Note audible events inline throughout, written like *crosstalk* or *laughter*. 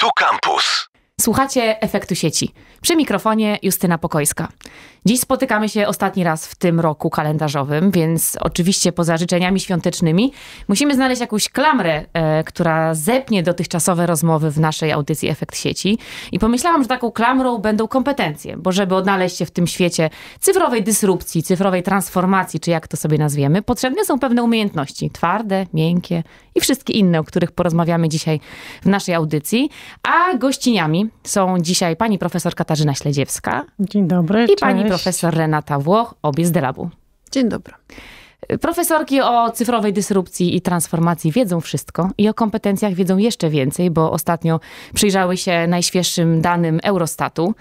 Tu Campus. Słuchacie efektu sieci. Przy mikrofonie Justyna Pokojska. Dziś spotykamy się ostatni raz w tym roku kalendarzowym, więc oczywiście poza życzeniami świątecznymi musimy znaleźć jakąś klamrę, e, która zepnie dotychczasowe rozmowy w naszej audycji Efekt Sieci. I pomyślałam, że taką klamrą będą kompetencje, bo żeby odnaleźć się w tym świecie cyfrowej dysrupcji, cyfrowej transformacji, czy jak to sobie nazwiemy, potrzebne są pewne umiejętności twarde, miękkie i wszystkie inne, o których porozmawiamy dzisiaj w naszej audycji. A gościniami są dzisiaj pani profesor Katarzyna Śledziewska. Dzień dobry. I cześć. pani profesor Renata Włoch, obie z Delabu. Dzień dobry. Profesorki o cyfrowej dysrupcji i transformacji wiedzą wszystko i o kompetencjach wiedzą jeszcze więcej, bo ostatnio przyjrzały się najświeższym danym Eurostatu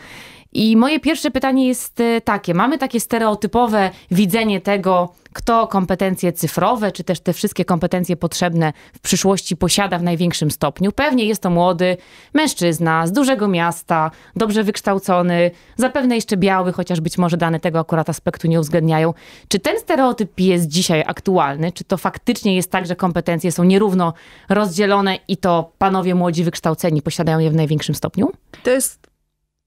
i moje pierwsze pytanie jest e, takie: mamy takie stereotypowe widzenie tego, kto kompetencje cyfrowe, czy też te wszystkie kompetencje potrzebne w przyszłości posiada w największym stopniu. Pewnie jest to młody mężczyzna z dużego miasta, dobrze wykształcony, zapewne jeszcze biały, chociaż być może dane tego akurat aspektu nie uwzględniają. Czy ten stereotyp jest dzisiaj aktualny? Czy to faktycznie jest tak, że kompetencje są nierówno rozdzielone i to panowie młodzi wykształceni posiadają je w największym stopniu? To jest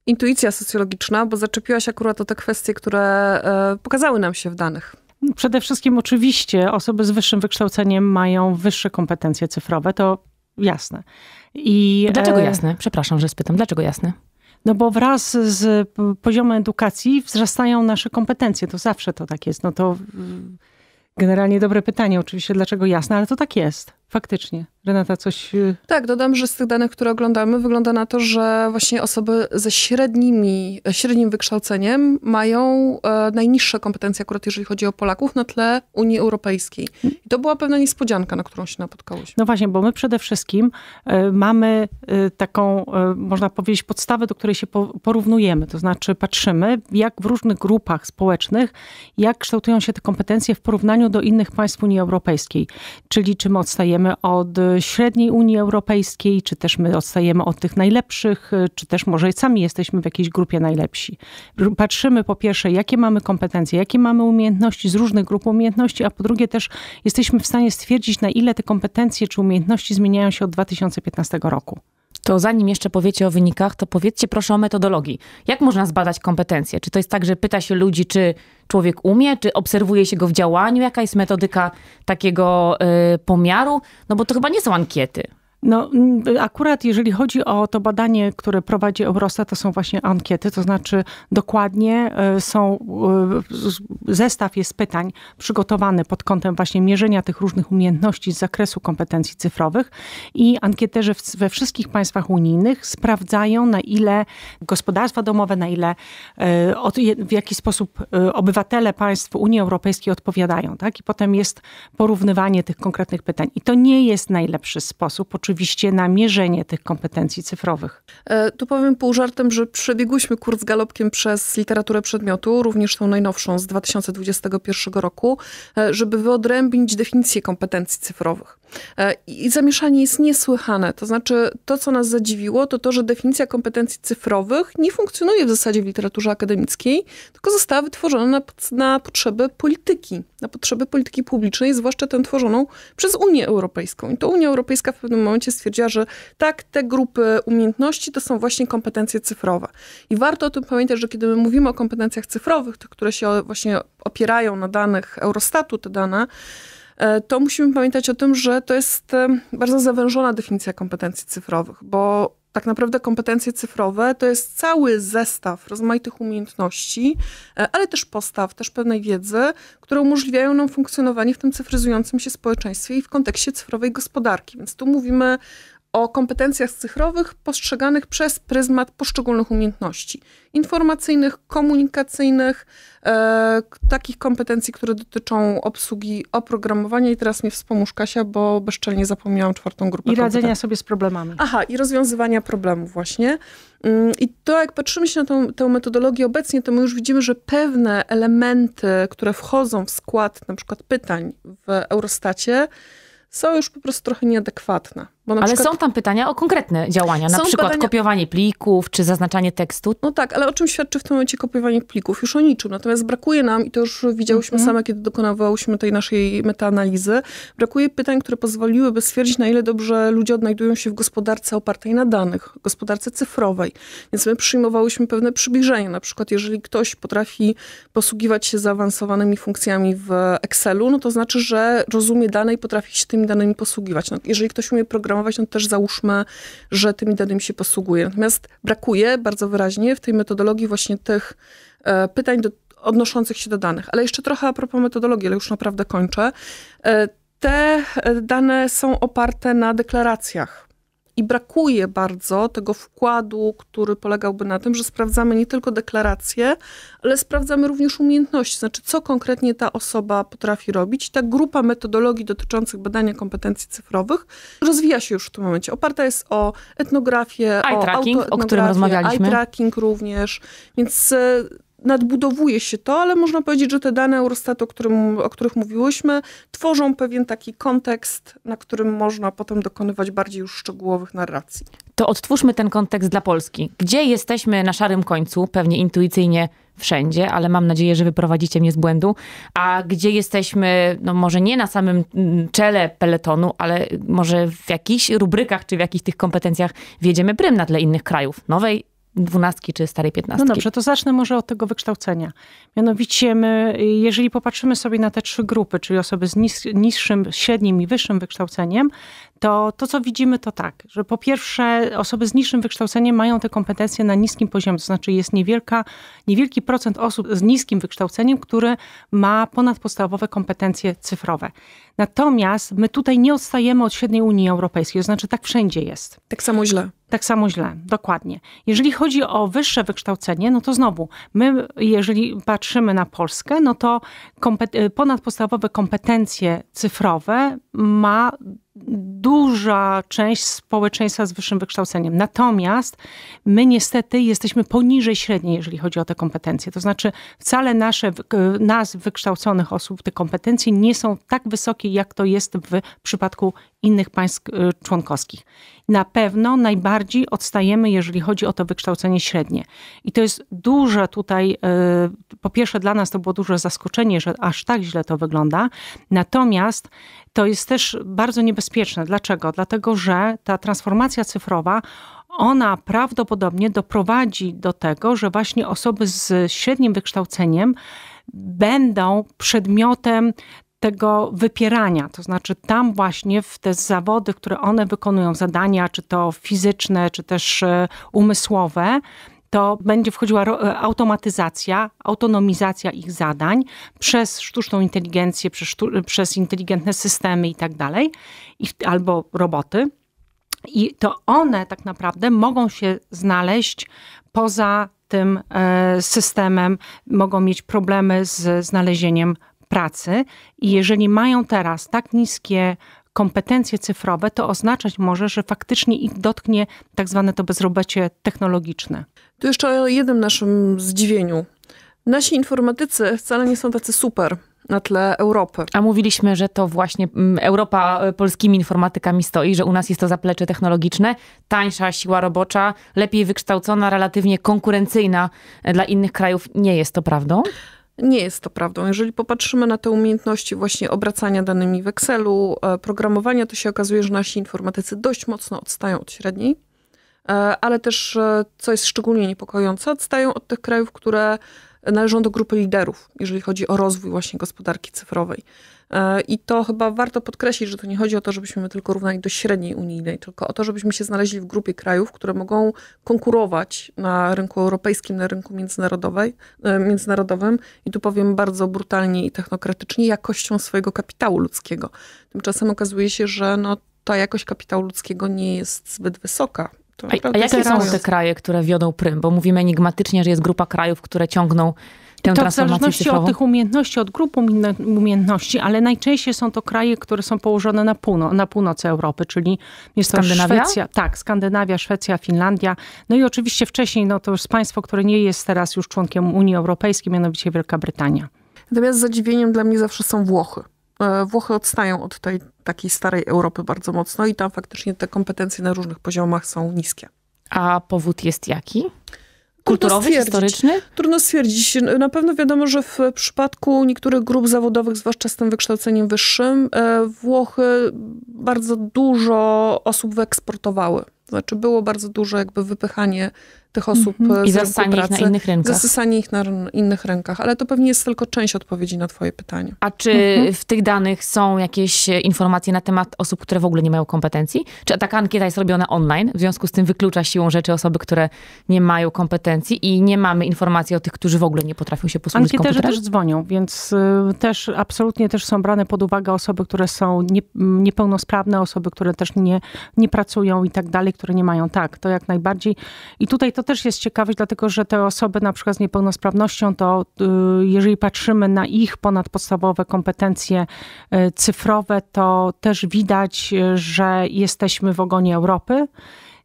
intuicja socjologiczna, bo zaczepiłaś akurat o te kwestie, które e, pokazały nam się w danych. Przede wszystkim oczywiście osoby z wyższym wykształceniem mają wyższe kompetencje cyfrowe, to jasne. I, dlaczego e, jasne? Przepraszam, że spytam, dlaczego jasne? No bo wraz z poziomem edukacji wzrastają nasze kompetencje, to zawsze to tak jest. No to y, generalnie dobre pytanie oczywiście, dlaczego jasne, ale to tak jest, faktycznie. Renata, coś. Y, tak, dodam, że z tych danych, które oglądamy, wygląda na to, że właśnie osoby ze średnimi, e, średnim wykształceniem mają e, najniższe kompetencje, akurat jeżeli chodzi o Polaków, na tle Unii Europejskiej. I to była pewna niespodzianka, na którą się napotkałyśmy. No właśnie, bo my przede wszystkim e, mamy e, taką, e, można powiedzieć, podstawę, do której się po, porównujemy. To znaczy, patrzymy, jak w różnych grupach społecznych, jak kształtują się te kompetencje w porównaniu do innych państw Unii Europejskiej. Czyli czy my odstajemy od średniej Unii Europejskiej, czy też my odstajemy od tych najlepszych, y, czy też może sami jesteśmy w jakiejś grupie najlepsi. Patrzymy po pierwsze, jakie mamy kompetencje, jakie mamy umiejętności z różnych grup umiejętności, a po drugie też jesteśmy w stanie stwierdzić, na ile te kompetencje czy umiejętności zmieniają się od 2015 roku to zanim jeszcze powiecie o wynikach, to powiedzcie proszę o metodologii. Jak można zbadać kompetencje? Czy to jest tak, że pyta się ludzi, czy człowiek umie, czy obserwuje się go w działaniu? Jaka jest metodyka takiego y, pomiaru? No bo to chyba nie są ankiety. No, mm, akurat jeżeli chodzi o to badanie, które prowadzi Eurostat, to są właśnie ankiety, to znaczy dokładnie e, są, e, zestaw jest pytań przygotowany pod kątem właśnie mierzenia tych różnych umiejętności z zakresu kompetencji cyfrowych i ankieterzy we wszystkich państwach unijnych sprawdzają na ile gospodarstwa domowe, na ile e, w jaki sposób obywatele państw Unii Europejskiej odpowiadają, tak? I potem jest porównywanie tych konkretnych pytań. I to nie jest najlepszy sposób, oczywiście oczywiście na mierzenie tych kompetencji cyfrowych. E, tu powiem pół żartem, że przebiegłyśmy kurs galopkiem przez literaturę przedmiotu, również tą najnowszą z 2021 roku, e, żeby wyodrębnić definicję kompetencji cyfrowych. E, I zamieszanie jest niesłychane. To znaczy, to co nas zadziwiło, to to, że definicja kompetencji cyfrowych nie funkcjonuje w zasadzie w literaturze akademickiej, tylko została wytworzona na, na potrzeby polityki, na potrzeby polityki publicznej, zwłaszcza tę tworzoną przez Unię Europejską. I to Unia Europejska w pewnym momencie stwierdziła, że tak, te grupy umiejętności to są właśnie kompetencje cyfrowe. I warto o tym pamiętać, że kiedy my mówimy o kompetencjach cyfrowych, tych, które się właśnie opierają na danych Eurostatu, te dane, E, to musimy pamiętać o tym, że to jest e, bardzo zawężona definicja kompetencji cyfrowych, bo tak naprawdę kompetencje cyfrowe to jest cały zestaw rozmaitych umiejętności, e, ale też postaw, też pewnej wiedzy, które umożliwiają nam funkcjonowanie w tym cyfryzującym się społeczeństwie i w kontekście cyfrowej gospodarki. Więc tu mówimy o kompetencjach cyfrowych postrzeganych przez pryzmat poszczególnych umiejętności informacyjnych, komunikacyjnych, e, takich kompetencji, które dotyczą obsługi oprogramowania. I teraz mnie wspomóż Kasia, bo bezczelnie zapomniałam czwartą grupę. I radzenia sobie z problemami. Aha, i rozwiązywania problemów właśnie. Mm, I to jak patrzymy się na tą, tę metodologię obecnie, to my już widzimy, że pewne elementy, które wchodzą w skład na przykład pytań w Eurostacie, są już po prostu trochę nieadekwatne ale przykład... są tam pytania o konkretne działania, na są przykład badania... kopiowanie plików czy zaznaczanie tekstu. No tak, ale o czym świadczy w tym momencie kopiowanie plików? Już o niczym. Natomiast brakuje nam, i to już widziałyśmy mm -hmm. same, kiedy dokonawałyśmy tej naszej metaanalizy, brakuje pytań, które pozwoliłyby stwierdzić, na ile dobrze ludzie odnajdują się w gospodarce opartej na danych, gospodarce cyfrowej. Więc my przyjmowałyśmy pewne przybliżenia. Na przykład, jeżeli ktoś potrafi posługiwać się zaawansowanymi funkcjami w Excelu, no to znaczy, że rozumie dane i potrafi się tymi danymi posługiwać. No, jeżeli ktoś umie programować, programować, no też załóżmy, że tymi danymi się posługuje. Natomiast brakuje bardzo wyraźnie w tej metodologii właśnie tych e, pytań do, odnoszących się do danych. Ale jeszcze trochę a propos metodologii, ale już naprawdę kończę. E, te e, dane są oparte na deklaracjach. I brakuje bardzo tego wkładu, który polegałby na tym, że sprawdzamy nie tylko deklaracje, ale sprawdzamy również umiejętności, znaczy co konkretnie ta osoba potrafi robić. Ta grupa metodologii dotyczących badania kompetencji cyfrowych rozwija się już w tym momencie. Oparta jest o etnografię, o tracking, o którym rozmawialiśmy. Eye tracking również, więc e, nadbudowuje się to, ale można powiedzieć, że te dane Eurostatu, o, którym, o których mówiłyśmy, tworzą pewien taki kontekst, na którym można potem dokonywać bardziej już szczegółowych narracji. To odtwórzmy ten kontekst dla Polski. Gdzie jesteśmy na szarym końcu? Pewnie intuicyjnie wszędzie, ale mam nadzieję, że wyprowadzicie mnie z błędu. A gdzie jesteśmy, no może nie na samym mm, czele peletonu, ale może w jakichś rubrykach czy w jakichś tych kompetencjach wiedziemy prym na tle innych krajów. Nowej dwunastki czy starej no piętnastki. No dobrze, to zacznę może od tego wykształcenia. Mianowicie my, jeżeli popatrzymy sobie na te trzy grupy, czyli osoby z niższym, średnim i wyższym wykształceniem, to to, co widzimy, to tak, że po pierwsze osoby z niższym wykształceniem mają te kompetencje na niskim poziomie, to znaczy jest niewielka, niewielki procent osób z niskim wykształceniem, który ma ponadpodstawowe kompetencje cyfrowe. Natomiast my tutaj nie odstajemy od średniej Unii Europejskiej, to znaczy tak wszędzie jest. Tak samo źle. Tak samo źle, dokładnie. Jeżeli chodzi o wyższe wykształcenie, no to znowu, my jeżeli patrzymy na Polskę, no to kompet y, ponadpodstawowe kompetencje cyfrowe ma duża część społeczeństwa z wyższym wykształceniem. Natomiast my niestety jesteśmy poniżej średniej, jeżeli chodzi o te kompetencje. To znaczy wcale nasze, nas wykształconych osób, te kompetencje nie są tak wysokie, jak to jest w przypadku innych państw y, członkowskich. Na pewno najbardziej odstajemy, jeżeli chodzi o to wykształcenie średnie. I to jest duże tutaj, y, po pierwsze dla nas to było duże zaskoczenie, że aż tak źle to wygląda. Natomiast to jest też bardzo niebezpieczne. Dlaczego? Dlatego, że ta transformacja cyfrowa ona prawdopodobnie doprowadzi do tego, że właśnie osoby z średnim wykształceniem będą przedmiotem tego wypierania, to znaczy tam właśnie w te zawody, które one wykonują, zadania, czy to fizyczne, czy też e, umysłowe, to będzie wchodziła e, automatyzacja, autonomizacja ich zadań przez sztuczną inteligencję, przez, sztu e, przez inteligentne systemy i tak dalej, albo roboty. I to one tak naprawdę mogą się znaleźć poza tym systemem, mogą mieć problemy z znalezieniem pracy i jeżeli mają teraz tak niskie kompetencje cyfrowe, to oznaczać może, że faktycznie ich dotknie tak zwane to bezrobocie technologiczne. Tu jeszcze o jednym naszym zdziwieniu. Nasi informatycy wcale nie są tacy super na tle Europy. A mówiliśmy, że to właśnie mm, Europa e, polskimi informatykami stoi, że u nas jest to zaplecze technologiczne, tańsza siła robocza, lepiej wykształcona, relatywnie konkurencyjna e, dla innych krajów. Nie jest to prawdą? Nie jest to prawdą. Jeżeli popatrzymy na te umiejętności właśnie obracania danymi w Excelu, e, programowania, to się okazuje, że nasi informatycy dość mocno odstają od średniej. E, ale też, e, co jest szczególnie niepokojące, odstają od tych krajów, które należą do grupy liderów, jeżeli chodzi o rozwój właśnie gospodarki cyfrowej. E, I to chyba warto podkreślić, że to nie chodzi o to, żebyśmy tylko równali do średniej unijnej, tylko o to, żebyśmy się znaleźli w grupie krajów, które mogą konkurować na rynku europejskim, na rynku międzynarodowej, międzynarodowym i tu powiem bardzo brutalnie i technokratycznie, jakością swojego kapitału ludzkiego. Tymczasem okazuje się, że no, ta jakość kapitału ludzkiego nie jest zbyt wysoka a, a, jakie są te kraje, które wiodą prym? Bo mówimy enigmatycznie, że jest grupa krajów, które ciągną tę to w zależności cyfrową? od tych umiejętności, od grup umiejętności, ale najczęściej są to kraje, które są położone na, północ, na północy Europy, czyli jest to Szwecja, tak, Skandynawia, Szwecja, Finlandia, no i oczywiście wcześniej no to już państwo, które nie jest teraz już członkiem Unii Europejskiej, mianowicie Wielka Brytania. Natomiast zadziwieniem dla mnie zawsze są Włochy. E, Włochy odstają od tej takiej starej Europy bardzo mocno i tam faktycznie te kompetencje na różnych poziomach są niskie. A powód jest jaki? Kulturowy, Trudno historyczny? Trudno stwierdzić. Na pewno wiadomo, że w przypadku niektórych grup zawodowych, zwłaszcza z tym wykształceniem wyższym, e, Włochy bardzo dużo osób wyeksportowały. Znaczy było bardzo duże jakby wypychanie tych osób mm-hmm. z I zasanie pracy, ich na innych rynkach. Zasysanie ich na innych rynkach, ale to pewnie jest tylko część odpowiedzi na twoje pytanie. A czy mm-hmm. w tych danych są jakieś e, informacje na temat osób, które w ogóle nie mają kompetencji? Czy taka ankieta jest robiona online? W związku z tym wyklucza siłą rzeczy osoby, które nie mają kompetencji i nie mamy informacji o tych, którzy w ogóle nie potrafią się posługiwać Ankieterzy komputerem? też dzwonią, więc e, też absolutnie też są brane pod uwagę osoby, które są nie, niepełnosprawne, osoby, które też nie, nie pracują i tak dalej, które nie mają tak. To jak najbardziej. I tutaj to to też jest ciekawe, dlatego że te osoby na przykład z niepełnosprawnością, to y, jeżeli patrzymy na ich ponadpodstawowe kompetencje y, cyfrowe, to też widać, y, że jesteśmy w ogonie Europy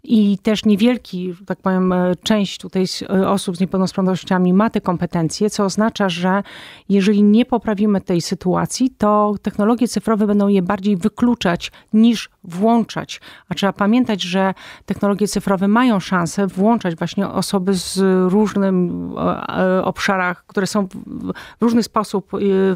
i też niewielki, tak powiem, e, część tutaj e, osób z niepełnosprawnościami ma te kompetencje, co oznacza, że jeżeli nie poprawimy tej sytuacji, to technologie cyfrowe będą je bardziej wykluczać niż włączać. A trzeba pamiętać, że technologie cyfrowe mają szansę włączać właśnie osoby z różnych e, obszarach, które są w różny sposób,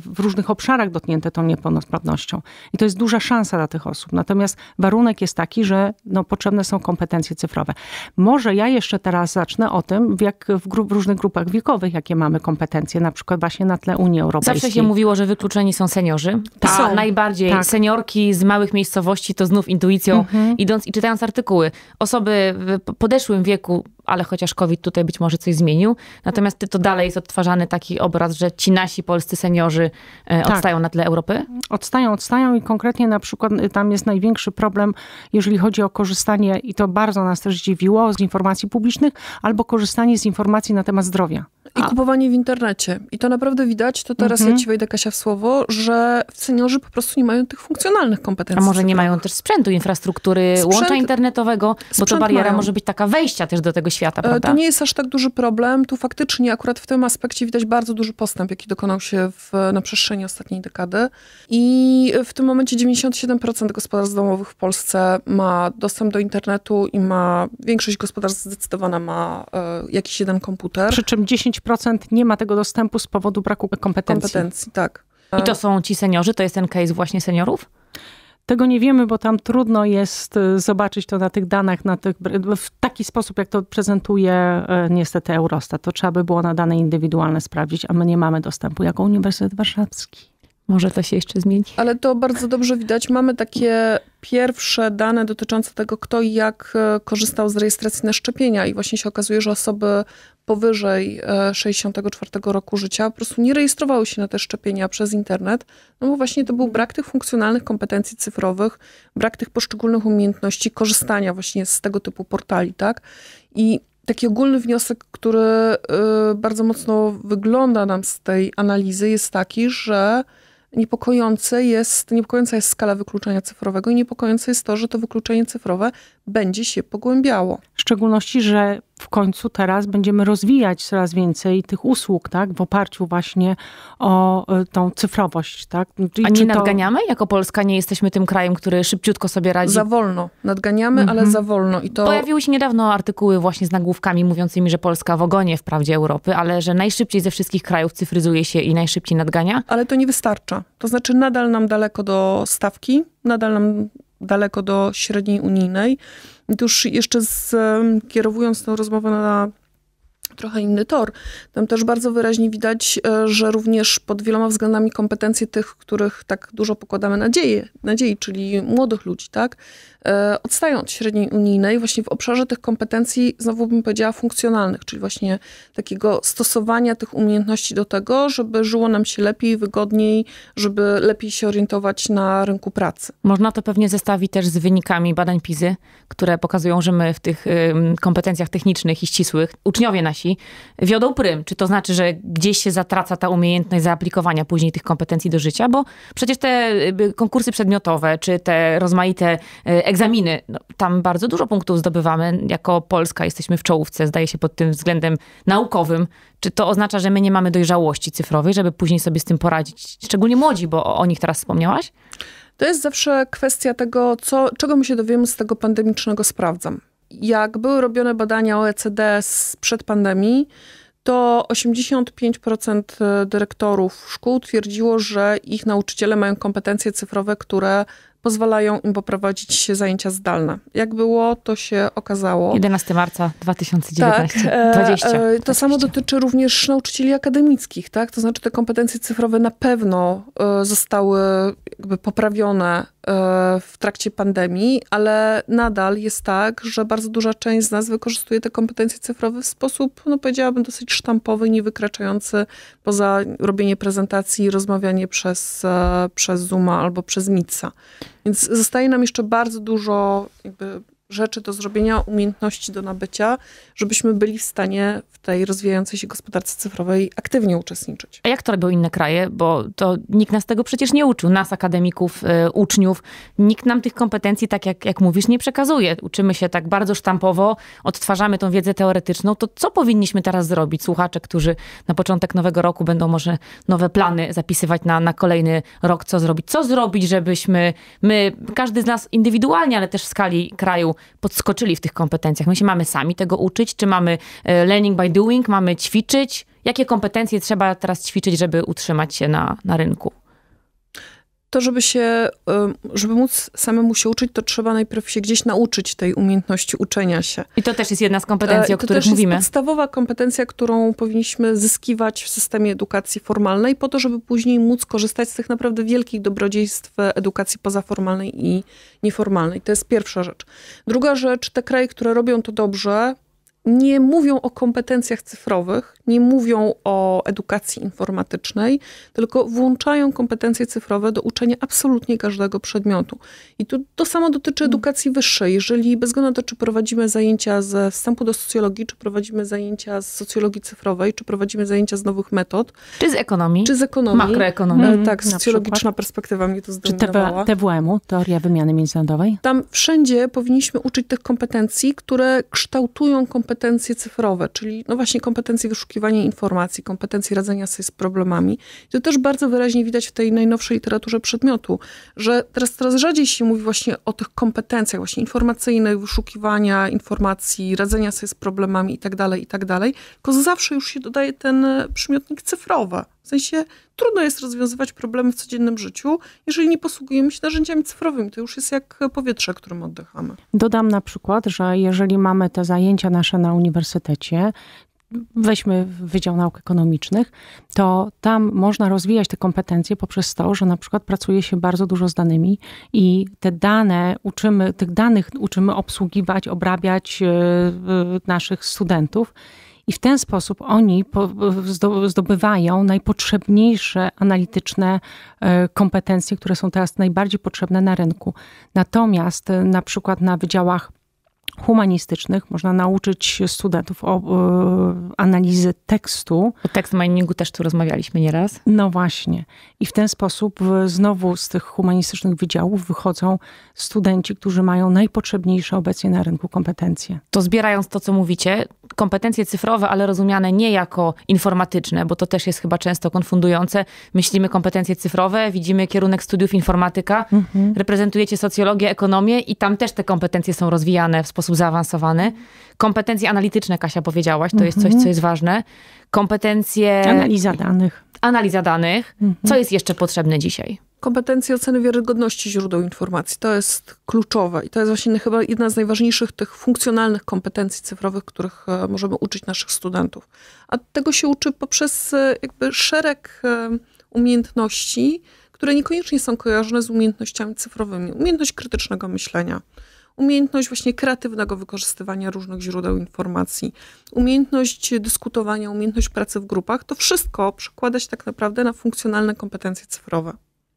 w różnych obszarach dotknięte tą niepełnosprawnością. I to jest duża szansa dla tych osób. Natomiast warunek jest taki, że no, potrzebne są kompetencje kompetencje cyfrowe. Może ja jeszcze teraz zacznę o tym, jak w, w różnych grupach wiekowych, jakie mamy kompetencje, na przykład właśnie na tle Unii Europejskiej. Zawsze się mówiło, że wykluczeni są seniorzy. Tak. Są. Tak. Tak. Najbardziej. Tak. Seniorki z małych miejscowości to znów intuicją mhm. idąc i czytając artykuły. Osoby w podeszłym wieku ale chociaż COVID tutaj być może coś zmienił. Natomiast to dalej jest odtwarzany taki obraz, że ci nasi polscy seniorzy e, tak. odstają tak. na tle Europy? Odstają, odstają i konkretnie na przykład y, tam jest największy problem, jeżeli chodzi o korzystanie, i to bardzo nas też dziwiło, z informacji publicznych albo korzystanie z informacji na temat zdrowia. I A. kupowanie w internecie. I to naprawdę widać, to teraz mhm. ja ci wejdę Kasia w słowo, że seniorzy po prostu nie mają tych funkcjonalnych kompetencji. A może nie mają też sprzętu, infrastruktury, Sprzęt, łącza internetowego, bo to bariera mają. może być taka wejścia też do tego świata, e, prawda? To nie jest aż tak duży problem. Tu faktycznie akurat w tym aspekcie widać bardzo duży postęp, jaki dokonał się w, na przestrzeni ostatniej dekady. I w tym momencie 97% gospodarstw domowych w Polsce ma dostęp do internetu i ma, większość gospodarstw zdecydowana ma e, jakiś jeden komputer. Przy czym 10 35% nie ma tego dostępu z powodu braku kompetencji. Kompetencji, tak. I to są ci seniorzy? To jest ten case właśnie seniorów? Tego nie wiemy, bo tam trudno jest y, zobaczyć to na tych danych, na tych, w taki sposób, jak to prezentuje e, niestety Eurostat. To trzeba by było na dane indywidualne sprawdzić, a my nie mamy dostępu jako Uniwersytet Warszawski. Może to się jeszcze zmieni. Ale to bardzo dobrze widać. Mamy takie pierwsze dane dotyczące tego, kto i jak e, korzystał z rejestracji na szczepienia, i właśnie się okazuje, że osoby powyżej 64 e, roku życia po prostu nie rejestrowały się na te szczepienia przez internet, no bo właśnie to był brak tych funkcjonalnych kompetencji cyfrowych, brak tych poszczególnych umiejętności korzystania właśnie z tego typu portali, tak? I taki ogólny wniosek, który e, bardzo mocno wygląda nam z tej analizy, jest taki, że Niepokojące jest, niepokojąca jest skala wykluczenia cyfrowego i niepokojące jest to, że to wykluczenie cyfrowe będzie się pogłębiało. W szczególności, że w końcu teraz będziemy rozwijać coraz więcej tych usług, tak, w oparciu właśnie o e, tą cyfrowość, tak. A nie nadganiamy? To... Jako Polska nie jesteśmy tym krajem, który szybciutko sobie radzi? Za wolno. Nadganiamy, mhm. ale za wolno. I to... Pojawiły się niedawno artykuły właśnie z nagłówkami mówiącymi, że Polska w ogonie wprawdzie Europy, ale że najszybciej ze wszystkich krajów cyfryzuje się i najszybciej nadgania. Ale to nie wystarcza. To znaczy nadal nam daleko do stawki, nadal nam daleko do średniej unijnej. Otóż jeszcze z, kierowując tę rozmowę na trochę inny tor. Tam też bardzo wyraźnie widać, e, że również pod wieloma względami kompetencje tych, których tak dużo pokładamy nadzieje, nadziei, czyli młodych ludzi, tak? E, odstają od średniej unijnej właśnie w obszarze tych kompetencji, znowu bym powiedziała, funkcjonalnych, czyli właśnie takiego stosowania tych umiejętności do tego, żeby żyło nam się lepiej, wygodniej, żeby lepiej się orientować na rynku pracy. Można to pewnie zestawić też z wynikami badań PIZY, które pokazują, że my w tych kompetencjach technicznych i ścisłych, uczniowie nasi wiodą prym. Czy to znaczy, że gdzieś się zatraca ta umiejętność zaaplikowania później tych kompetencji do życia? Bo przecież te y, konkursy przedmiotowe, czy te rozmaite y, egzaminy. No, tam bardzo dużo punktów zdobywamy. Jako Polska jesteśmy w czołówce, zdaje się, pod tym względem naukowym. Czy to oznacza, że my nie mamy dojrzałości cyfrowej, żeby później sobie z tym poradzić? Szczególnie młodzi, bo o, nich teraz wspomniałaś. To jest zawsze kwestia tego, co, czego my się dowiemy z tego pandemicznego sprawdzam. Jak były robione badania OECD sprzed pandemii, to 85% e, dyrektorów szkół twierdziło, że ich nauczyciele mają kompetencje cyfrowe, które pozwalają im poprowadzić zajęcia zdalne. Jak było, to się okazało. 11 marca 2019. Tak, 20, e, e, To samo dotyczy również nauczycieli akademickich, tak? To znaczy te kompetencje cyfrowe na pewno e, zostały jakby poprawione E, w trakcie pandemii, ale nadal jest tak, że bardzo duża część z nas wykorzystuje te kompetencje cyfrowe w sposób, no powiedziałabym, dosyć sztampowy, nie wykraczający poza robienie prezentacji i rozmawianie przez, e, przez Zooma albo przez Mitsa. Więc zostaje nam jeszcze bardzo dużo jakby rzeczy do zrobienia, umiejętności do nabycia, żebyśmy byli w stanie w tej rozwijającej się gospodarce cyfrowej aktywnie uczestniczyć. A jak to robią inne kraje? Bo to nikt nas tego przecież nie uczył, nas, akademików, y, uczniów. Nikt nam tych kompetencji, tak jak, jak mówisz, nie przekazuje. Uczymy się tak bardzo sztampowo, odtwarzamy tą wiedzę teoretyczną. To co powinniśmy teraz zrobić? Słuchacze, którzy na początek nowego roku będą może nowe plany zapisywać na, na kolejny rok, co zrobić? Co zrobić, żebyśmy my, każdy z nas indywidualnie, ale też w skali kraju, podskoczyli w tych kompetencjach? My się mamy sami tego uczyć? Czy mamy e, learning by doing? Mamy ćwiczyć? Jakie kompetencje trzeba teraz ćwiczyć, żeby utrzymać się na, na rynku? to, żeby się, żeby móc samemu się uczyć, to trzeba najpierw się gdzieś nauczyć tej umiejętności uczenia się. I to też jest jedna z kompetencji, e, o których też mówimy. To jest podstawowa kompetencja, którą powinniśmy zyskiwać w systemie edukacji formalnej, po to, żeby później móc korzystać z tych naprawdę wielkich dobrodziejstw edukacji pozaformalnej i nieformalnej. To jest pierwsza rzecz. Druga rzecz, te kraje, które robią to dobrze, nie mówią o kompetencjach cyfrowych, nie mówią o edukacji informatycznej, tylko włączają kompetencje cyfrowe do uczenia absolutnie każdego przedmiotu. I tu to samo dotyczy mm. edukacji wyższej. Jeżeli bez względu na to, czy prowadzimy zajęcia ze wstępu do socjologii, czy prowadzimy zajęcia z socjologii cyfrowej, czy prowadzimy zajęcia z nowych metod. Czy z ekonomii. Czy z ekonomii. Makroekonomii. Mm, tak, socjologiczna perspektywa mnie to zdominowała. Czy TWM-u, teoria wymiany międzynarodowej? Tam wszędzie powinniśmy uczyć tych kompetencji, które kształtują kompetencje kompetencje cyfrowe, czyli no właśnie kompetencje wyszukiwania informacji, kompetencje radzenia sobie z problemami. I to też bardzo wyraźnie widać w tej najnowszej literaturze przedmiotu, że teraz coraz rzadziej się mówi właśnie o tych kompetencjach właśnie informacyjnych, wyszukiwania informacji, radzenia sobie z problemami itd., tak itd., tak tylko zawsze już się dodaje ten e, przymiotnik cyfrowy. W sensie trudno jest rozwiązywać problemy w codziennym życiu, jeżeli nie posługujemy się narzędziami cyfrowymi. To już jest jak powietrze, którym oddychamy. Dodam na przykład, że jeżeli mamy te zajęcia nasze na uniwersytecie, weźmy Wydział Nauk Ekonomicznych, to tam można rozwijać te kompetencje poprzez to, że na przykład pracuje się bardzo dużo z danymi i te dane uczymy, tych danych uczymy obsługiwać, obrabiać e, e, naszych studentów i w ten sposób oni zdobywają najpotrzebniejsze analityczne e, kompetencje, które są teraz najbardziej potrzebne na rynku. Natomiast e, na przykład na wydziałach humanistycznych można nauczyć studentów o, y, analizy tekstu. O tekst miningu też tu rozmawialiśmy nieraz. No właśnie. I w ten sposób e, znowu z tych humanistycznych wydziałów wychodzą studenci, którzy mają najpotrzebniejsze obecnie na rynku kompetencje. To zbierając to, co mówicie, kompetencje cyfrowe, ale rozumiane nie jako informatyczne, bo to też jest chyba często konfundujące. Myślimy kompetencje cyfrowe, widzimy kierunek studiów informatyka, mhm. reprezentujecie socjologię, ekonomię i tam też te kompetencje są rozwijane w sposób sposób zaawansowany. Kompetencje analityczne, Kasia, powiedziałaś, to mhm. jest coś, co mhm. jest ważne. Kompetencje. Analiza danych. Analiza danych. Mhm. Co jest jeszcze potrzebne dzisiaj? kompetencje oceny wiarygodności źródeł informacji. To jest kluczowe i to jest właśnie chyba jedna z najważniejszych tych funkcjonalnych kompetencji cyfrowych, których e, możemy uczyć naszych studentów. A tego się uczy poprzez e, jakby szereg e, umiejętności, które niekoniecznie są kojarzone z umiejętnościami cyfrowymi. Umiejętność krytycznego myślenia, umiejętność właśnie kreatywnego wykorzystywania różnych źródeł informacji, umiejętność dyskutowania, umiejętność pracy w grupach, to wszystko przekłada się tak naprawdę na funkcjonalne kompetencje cyfrowe.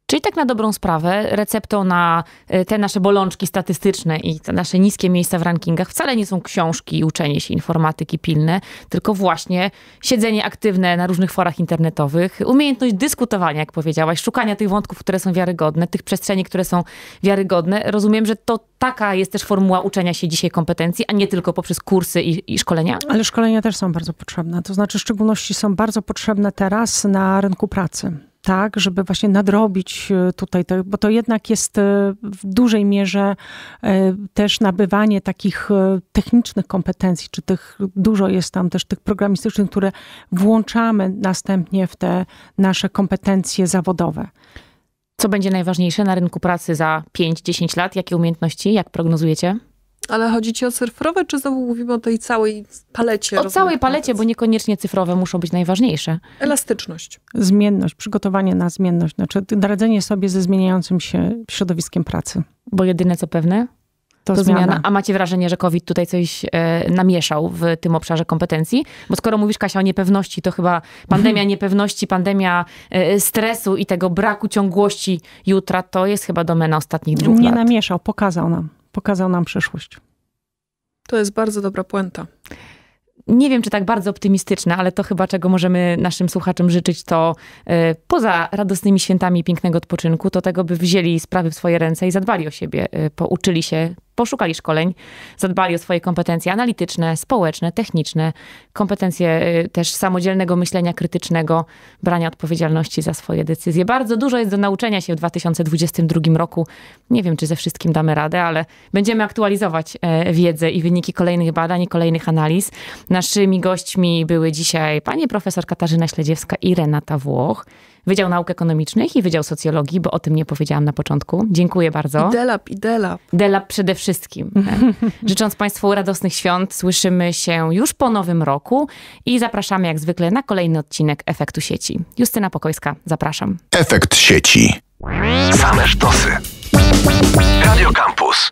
Czyli tak na dobrą sprawę receptą na e, te nasze bolączki statystyczne i te nasze niskie miejsca w rankingach wcale nie są książki i uczenie się informatyki pilne, tylko właśnie siedzenie aktywne na różnych forach internetowych, umiejętność dyskutowania, jak powiedziałaś, szukania tych wątków, które są wiarygodne, tych przestrzeni, które są wiarygodne. Rozumiem, że to taka jest też formuła uczenia się dzisiaj kompetencji, a nie tylko poprzez kursy i, i szkolenia? Ale szkolenia też są bardzo potrzebne. To znaczy, w szczególności są bardzo potrzebne teraz na rynku pracy tak, żeby właśnie nadrobić e, tutaj, to, bo to jednak jest e, w dużej mierze e, też nabywanie takich technicznych kompetencji, czy tych, dużo jest tam też tych programistycznych, które włączamy następnie w te nasze kompetencje zawodowe. Co będzie najważniejsze na rynku pracy za 5-10 lat? Jakie umiejętności, jak prognozujecie? Ale chodzi ci o cyfrowe, czy znowu mówimy o tej całej palecie? O rozumiem, całej palecie, bo niekoniecznie cyfrowe muszą być najważniejsze. Elastyczność. Zmienność, przygotowanie na zmienność, znaczy radzenie sobie ze zmieniającym się środowiskiem pracy. Bo jedyne co pewne, to, to zmiana. zmiana. A macie wrażenie, że COVID tutaj coś e, namieszał w tym obszarze kompetencji? Bo skoro mówisz, Kasia, o niepewności, to chyba pandemia *laughs* niepewności, pandemia e, stresu i tego braku ciągłości jutra, to jest chyba domena ostatnich dwóch Nie lat. Nie namieszał, pokazał nam pokazał nam przyszłość. To jest bardzo dobra puenta. Nie wiem, czy tak bardzo optymistyczne, ale to chyba, czego możemy naszym słuchaczom życzyć, to e, poza radosnymi świętami pięknego odpoczynku, to tego, by wzięli sprawy w swoje ręce i zadbali o siebie, e, pouczyli się poszukali szkoleń, zadbali o swoje kompetencje analityczne, społeczne, techniczne, kompetencje y, też samodzielnego myślenia krytycznego, brania odpowiedzialności za swoje decyzje. Bardzo dużo jest do nauczenia się w 2022 roku. Nie wiem, czy ze wszystkim damy radę, ale będziemy aktualizować e, wiedzę i wyniki kolejnych badań i kolejnych analiz. Naszymi gośćmi były dzisiaj pani profesor Katarzyna Śledziewska i Renata Włoch. Wydział Nauk Ekonomicznych i Wydział Socjologii, bo o tym nie powiedziałam na początku. Dziękuję bardzo. i Delap. Delap przede wszystkim. Tak. *laughs* Życząc Państwu radosnych świąt, słyszymy się już po nowym roku i zapraszamy jak zwykle na kolejny odcinek Efektu Sieci. Justyna Pokojska, zapraszam. Efekt Sieci. Same sztosy. Radio Campus.